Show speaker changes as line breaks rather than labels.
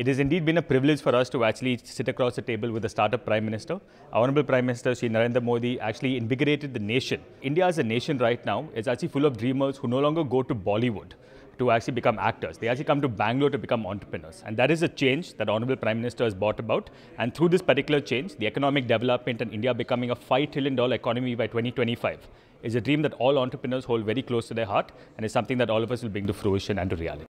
It has indeed been a privilege for us to actually sit across the table with the startup Prime Minister. Our Honorable Prime Minister Shri Narendra Modi actually invigorated the nation. India as a nation right now is actually full of dreamers who no longer go to Bollywood to actually become actors. They actually come to Bangalore to become entrepreneurs. And that is a change that Honorable Prime Minister has brought about. And through this particular change, the economic development and India becoming a $5 trillion economy by 2025 is a dream that all entrepreneurs hold very close to their heart and is something that all of us will bring to fruition and to reality.